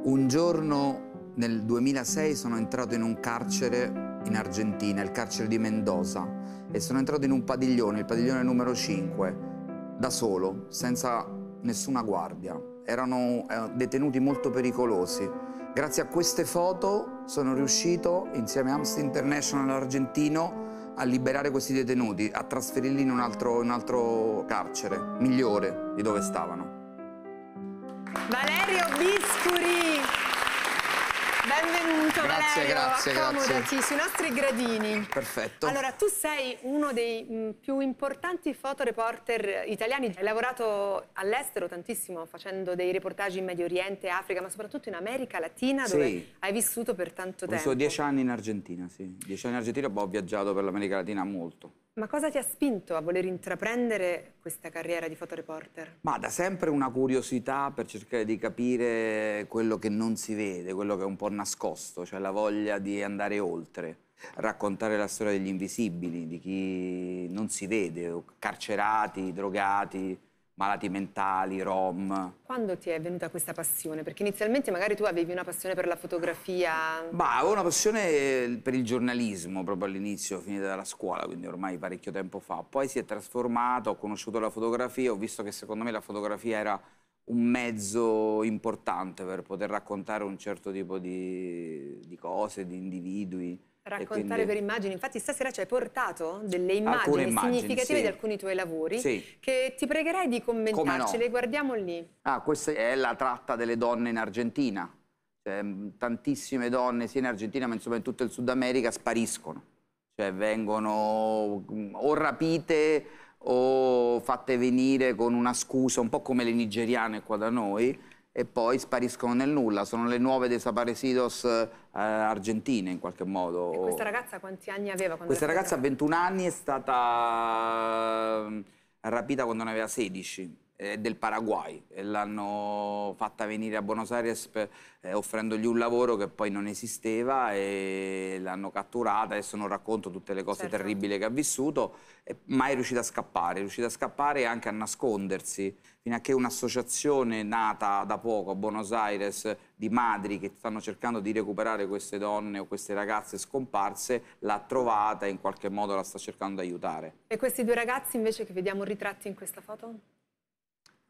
Un giorno nel 2006 sono entrato in un carcere in Argentina, il carcere di Mendoza, e sono entrato in un padiglione, il padiglione numero 5, da solo, senza nessuna guardia. Erano eh, detenuti molto pericolosi. Grazie a queste foto sono riuscito, insieme a Amnesty International argentino, a liberare questi detenuti, a trasferirli in un altro, in un altro carcere migliore di dove stavano. Valerio Biscuri. Benvenuto grazie, Valerio, grazie, accomodati grazie. sui nostri gradini. Perfetto. Allora, tu sei uno dei mm, più importanti fotoreporter italiani. Hai lavorato all'estero tantissimo facendo dei reportaggi in Medio Oriente, Africa, ma soprattutto in America Latina sì. dove hai vissuto per tanto Ho tempo. Ho vissuto dieci anni in Argentina, sì. Dieci anni in Argentina, poi boh, ho viaggiato per l'America Latina molto. Ma cosa ti ha spinto a voler intraprendere questa carriera di fotoreporter? Ma da sempre una curiosità per cercare di capire quello che non si vede, quello che è un po' nascosto, cioè la voglia di andare oltre, raccontare la storia degli invisibili, di chi non si vede, carcerati, drogati, malati mentali, rom. Quando ti è venuta questa passione? Perché inizialmente magari tu avevi una passione per la fotografia. Beh, avevo una passione eh, per il giornalismo proprio all'inizio, finita dalla scuola, quindi ormai parecchio tempo fa. Poi si è trasformata, ho conosciuto la fotografia, ho visto che secondo me la fotografia era un mezzo importante per poter raccontare un certo tipo di, di cose, di individui. Raccontare per immagini, infatti stasera ci hai portato delle immagini, immagini significative sì. di alcuni tuoi lavori sì. che ti pregherei di commentarci, no. le guardiamo lì. Ah, questa è la tratta delle donne in Argentina, cioè, tantissime donne sia in Argentina ma insomma in tutto il Sud America spariscono, cioè vengono o rapite o fatte venire con una scusa, un po' come le nigeriane qua da noi, e poi spariscono nel nulla. Sono le nuove desaparecidos eh, argentine in qualche modo. E questa ragazza quanti anni aveva? Questa ragazza a 21 anni è stata mm, rapita quando ne aveva 16 del Paraguay. L'hanno fatta venire a Buenos Aires per, eh, offrendogli un lavoro che poi non esisteva e l'hanno catturata. Adesso non racconto tutte le cose certo. terribili che ha vissuto, ma è riuscita a scappare. È riuscita a scappare e anche a nascondersi, fino a che un'associazione nata da poco a Buenos Aires di madri che stanno cercando di recuperare queste donne o queste ragazze scomparse l'ha trovata e in qualche modo la sta cercando di aiutare. E questi due ragazzi invece che vediamo ritratti in questa foto?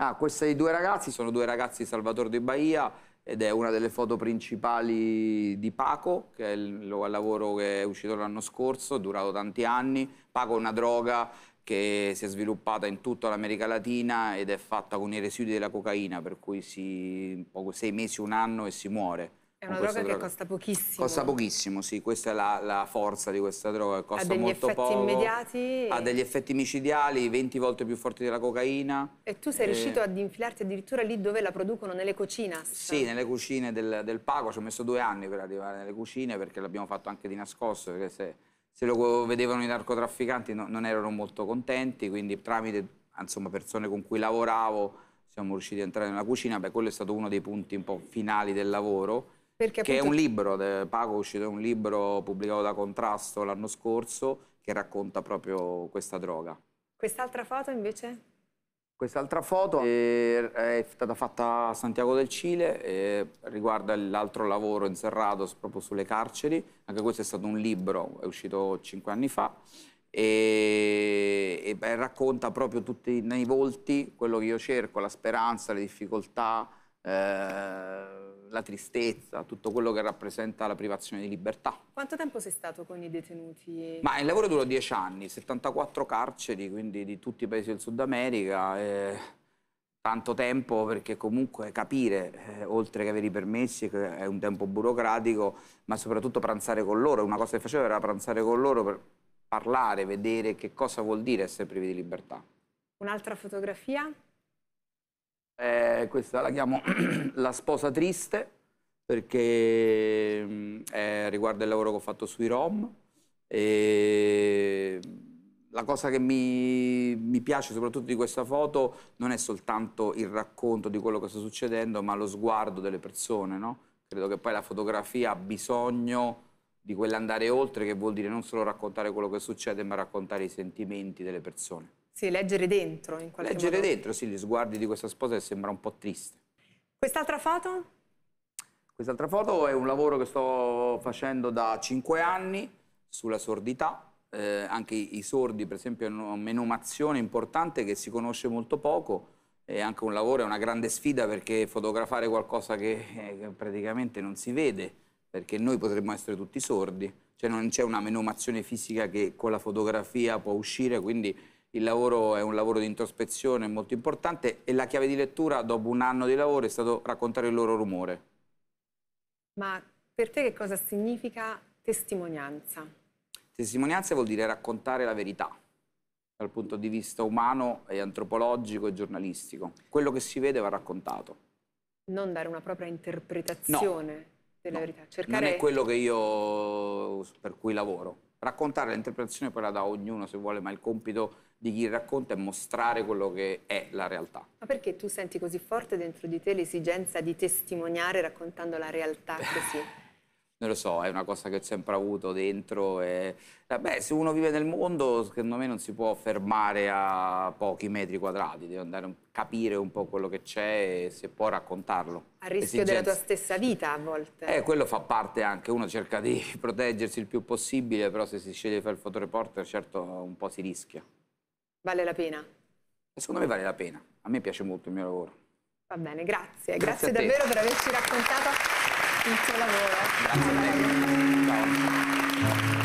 Ah, questi due ragazzi sono due ragazzi di Salvatore di Bahia ed è una delle foto principali di Paco, che è il, lavoro che è uscito l'anno scorso, è durato tanti anni. Paco è una droga che si è sviluppata in tutta l'America Latina ed è fatta con i residui della cocaina, per cui si, poco sei mesi, un anno e si muore. È una droga che costa pochissimo. Costa pochissimo, sì, questa è la, la forza di questa droga, costa molto poco. Ha degli effetti immediati. Ha degli effetti micidiali, 20 volte più forti della cocaina. E tu sei e... riuscito ad infilarti addirittura lì dove la producono, nelle cucine? Sì, nelle cucine del, del Pago, ci ho messo due anni per arrivare nelle cucine perché l'abbiamo fatto anche di nascosto, perché se, se lo vedevano i narcotrafficanti no, non erano molto contenti, quindi tramite insomma, persone con cui lavoravo siamo riusciti ad entrare nella cucina, beh quello è stato uno dei punti un po' finali del lavoro perché che è un libro, de, Pago è uscito un libro pubblicato da Contrasto l'anno scorso che racconta proprio questa droga. Quest'altra foto invece? Quest'altra foto è, eh, è, stata fatta a Santiago del Cile e eh, riguarda l'altro lavoro inserrato proprio sulle carceri. Anche questo è stato un libro, è uscito cinque anni fa e, e beh, racconta proprio tutti nei volti quello che io cerco, la speranza, le difficoltà. Eh, la tristezza, tutto quello che rappresenta la privazione di libertà. Quanto tempo sei stato con i detenuti? Ma il lavoro dura dieci anni, 74 carceri, quindi di tutti i paesi del Sud America. Eh, tanto tempo perché comunque capire, eh, oltre che avere i permessi, che è un tempo burocratico, ma soprattutto pranzare con loro. Una cosa che facevo era pranzare con loro per parlare, vedere che cosa vuol dire essere privi di libertà. Un'altra fotografia? Eh, questa la chiamo La sposa triste perché eh, riguarda il lavoro che ho fatto sui Rom. E mm, la cosa che mi, mi, piace soprattutto di questa foto non è soltanto il racconto di quello che sta succedendo, ma lo sguardo delle persone. No? Credo che poi la fotografia ha bisogno di quell'andare oltre che vuol dire non solo raccontare quello che succede, ma raccontare i sentimenti delle persone. Sì, leggere dentro in qualche leggere modo. Leggere dentro, sì, gli sguardi di questa sposa che sembra un po' triste. Quest'altra foto? Quest'altra foto è un lavoro che sto facendo da cinque anni sulla sordità. Eh, anche i sordi, per esempio, è menomazione importante che si conosce molto poco. È anche un lavoro, è una grande sfida perché fotografare qualcosa che, eh, che praticamente non si vede, perché noi potremmo essere tutti sordi, cioè non c'è una menomazione fisica che con la fotografia può uscire, quindi il lavoro è un lavoro di introspezione molto importante e la chiave di lettura dopo un anno di lavoro è stato raccontare il loro rumore. Ma per te che cosa significa testimonianza? Testimonianza vuol dire raccontare la verità dal punto di vista umano e antropologico e giornalistico. Quello che si vede va raccontato. Non dare una propria interpretazione no, della no, verità. Cercare... Non è quello che io per cui lavoro. Raccontare l'interpretazione poi la dà ognuno se vuole, ma il compito di chi racconta e mostrare quello che è la realtà. Ma perché tu senti così forte dentro di te l'esigenza di testimoniare raccontando la realtà così? non lo so, è una cosa che ho sempre avuto dentro. E... Beh, se uno vive nel mondo, secondo me non si può fermare a pochi metri quadrati, deve andare a capire un po' quello che c'è e se può raccontarlo. A rischio Esigenze. della tua stessa vita a volte. Eh, quello fa parte anche, uno cerca di proteggersi il più possibile, però se si sceglie di fare il fotoreporter, certo un po' si rischia. Vale la pena? Secondo me vale la pena. A me piace molto il mio lavoro. Va bene, grazie. Grazie, grazie davvero per averci raccontato il tuo lavoro. Grazie a te. Ciao.